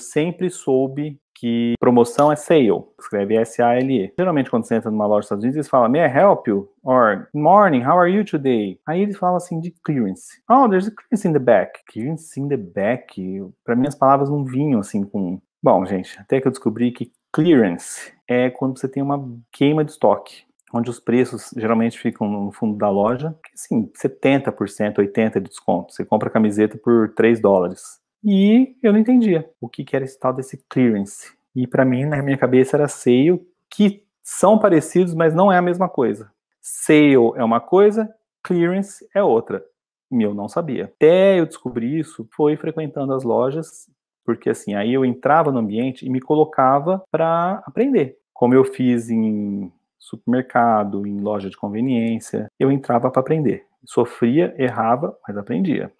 sempre soube que promoção é sale, escreve S-A-L-E. Geralmente, quando você entra numa loja dos Estados Unidos, eles falam, may I help you? Or, morning, how are you today? Aí eles falam assim de clearance. Oh, there's a clearance in the back. Clearance in the back? Para mim, as palavras não vinham assim com. Bom, gente, até que eu descobri que clearance é quando você tem uma queima de estoque onde os preços geralmente ficam no fundo da loja, assim, 70%, 80% de desconto. Você compra a camiseta por 3 dólares. E eu não entendia o que, que era esse tal desse clearance. E para mim, na minha cabeça, era sale, que são parecidos, mas não é a mesma coisa. Sale é uma coisa, clearance é outra. eu não sabia. Até eu descobrir isso, foi frequentando as lojas, porque assim, aí eu entrava no ambiente e me colocava para aprender. Como eu fiz em supermercado, em loja de conveniência, eu entrava para aprender. Sofria, errava, mas aprendia.